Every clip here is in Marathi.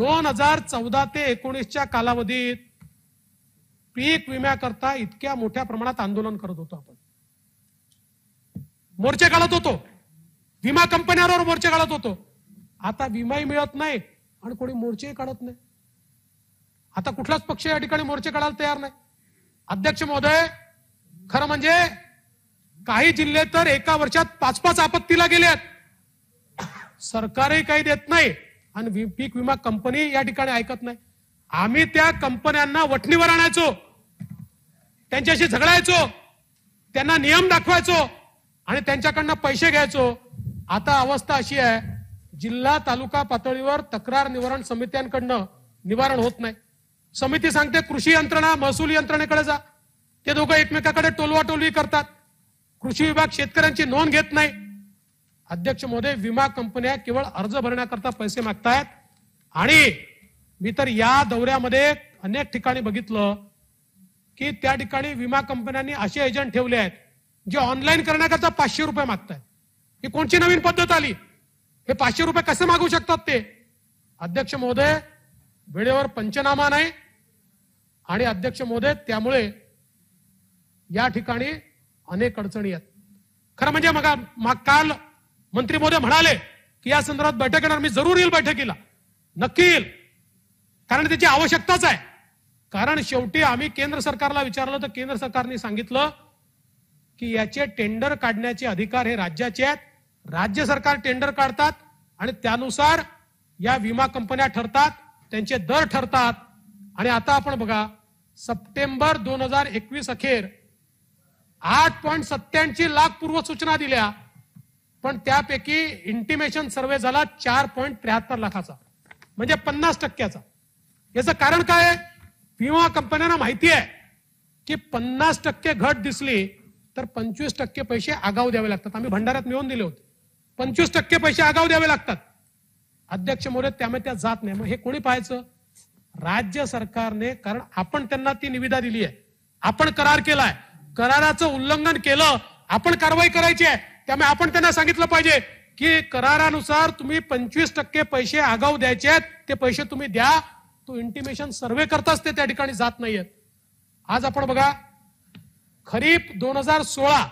दोन हजार चौदा ते एकोणीसच्या कालावधीत पीक विम्याकरता इतक्या मोठ्या प्रमाणात आंदोलन करत होतो आपण मोर्चे काढत होतो विमा कंपन्यांवर मोर्चे काढत होतो आता विमाही मिळत नाही आणि कोणी मोर्चेही काढत नाही आता कुठलाच पक्ष या ठिकाणी मोर्चे काढायला तयार नाही अध्यक्ष महोदय खरं म्हणजे काही जिल्हे तर एका वर्षात पाच पाच आपत्तीला गेले आहेत सरकारही काही देत नाही आणि पीक विमा कंपनी या ठिकाणी ऐकत नाही आम्ही त्या कंपन्यांना वठणीवर आणायचो त्यांच्याशी झगडायचो त्यांना नियम दाखवायचो आणि त्यांच्याकडनं पैसे घ्यायचो आता अवस्था अशी आहे जिल्हा तालुका पातळीवर तक्रार निवारण समित्यांकडनं निवारण होत नाही समिती सांगते कृषी यंत्रणा महसूल यंत्रणेकडे जा ते दोघं एकमेकाकडे टोलवाटोलवी करतात कृषी विभाग शेतकऱ्यांची नोंद घेत नाही अध्यक्ष महोदय विमा कंपन्या केवळ अर्ज भरण्याकरता पैसे मागतायत आणि मी तर या दौऱ्यामध्ये अनेक ठिकाणी बघितलं की त्या ठिकाणी विमा कंपन्यांनी असे एजंट ठेवले आहेत जे ऑनलाईन करण्याकरता पाचशे रुपये मागतायत ही कोणची नवीन पद्धत आली हे पाचशे रुपये कसे मागू शकतात ते अध्यक्ष महोदय वेळेवर पंचनामा नाही आणि अध्यक्ष महोदय त्यामुळे या ठिकाणी अनेक अडचणी आहेत खरं म्हणजे मग काल मंत्री महोदय म्हणाले की या संदर्भात बैठक येणार मी जरूर येईल बैठकीला नक्की येईल कारण त्याची आवश्यकताच आहे कारण शेवटी आम्ही केंद्र सरकारला विचारलं तर केंद्र सरकारने सांगितलं की याचे टेंडर काढण्याचे अधिकार हे राज्याचे आहेत राज्य सरकार टेंडर काढतात आणि त्यानुसार या विमा कंपन्या ठरतात त्यांचे दर ठरतात आणि आता आपण बघा सप्टेंबर दोन हजार एकवीस अखेर आठ पॉईंट सत्त्याऐंशी लाख सूचना दिल्या पण त्यापैकी इंटिमेशन सर्वे झाला चार पॉईंट त्र्याहत्तर लाखाचा म्हणजे पन्नास टक्क्याचा याचं कारण काय विमा कंपन्यांना माहिती आहे की पन्नास टक्के घट दिसली तर पंचवीस टक्के पैसे आगाऊ द्यावे लागतात आम्ही भंडाऱ्यात मिळवून दिले होते पंचवीस टक्के पैसे आगाऊ द्यावे लागतात अध्यक्ष मोरे त्यामुळे त्या जात नाही मग हे कोणी पाहायचं राज्य सरकारने कारण आपण त्यांना ती निविदा दिली आहे आपण करार केलाय कराराचं उल्लंघन केलं आपण कारवाई करायची आहे त्यामुळे आपण त्यांना सांगितलं पाहिजे की करारानुसार तुम्ही पंचवीस टक्के पैसे आगाऊ द्यायचे आहेत ते पैसे तुम्ही द्या तो इंटिमेशन सर्वे करताच ते त्या ठिकाणी जात नाहीयेत आज आपण बघा खरीप दोन हजार सोळा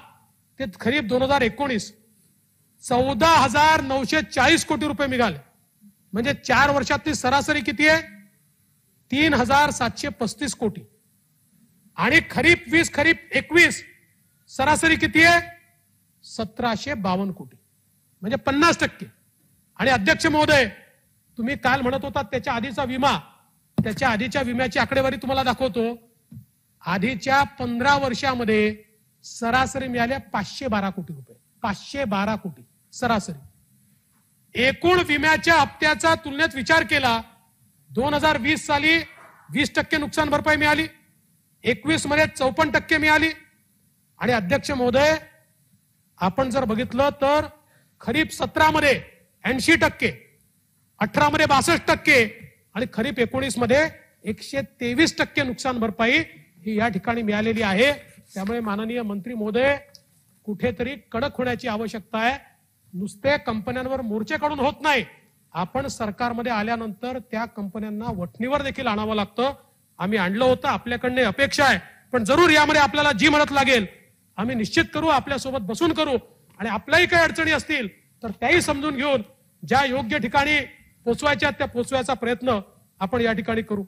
ते खरीप दोन हजार एकोणीस चौदा हजार नऊशे चाळीस कोटी रुपये निघाले म्हणजे चार वर्षातली सरासरी किती आहे तीन हजार सातशे पस्तीस कोटी आणि खरीप वीस खरीप एकवीस सरासरी किती आहे सतराशे बावन्न कोटी म्हणजे पन्नास टक्के आणि अध्यक्ष महोदय तुम्ही काल म्हणत होता त्याच्या आधीचा विमा त्याच्या आधीच्या विम्याची आकडेवारी तुम्हाला दाखवतो आधीच्या पंधरा वर्षामध्ये सरासरी मिळाल्या पाचशे बारा कोटी रुपये पाचशे बारा कोटी सरासरी एकूण विम्याच्या हप्त्याचा तुलनेत विचार केला दोन हजार वीस साली वीस टक्के नुकसान भरपाई मिळाली एकवीस मध्ये चौपन्न टक्के मिळाली आणि अध्यक्ष महोदय आपण जर बघितलं तर खरीप सतरामध्ये ऐंशी टक्के अठरामध्ये बासष्ट टक्के आणि खरीप एकोणीस मध्ये एकशे तेवीस टक्के नुकसान भरपाई ही या ठिकाणी मिळालेली आहे त्यामुळे माननीय मंत्री महोदय कुठेतरी कडक होण्याची आवश्यकता आहे नुसते कंपन्यांवर मोर्चे काढून होत नाही आपण सरकारमध्ये आल्यानंतर त्या कंपन्यांना वठणीवर देखील आणावं लागतं आम्ही आणलं होतं आपल्याकडनं अपेक्षा आहे पण जरूर यामध्ये आपल्याला जी मदत लागेल आम्ही निश्चित करू आपल्यासोबत बसून करू आणि आपल्याही काही अडचणी असतील तर त्याही समजून घेऊन ज्या योग्य ठिकाणी पोचवायच्या त्या पोचवायचा प्रयत्न आपण या ठिकाणी करू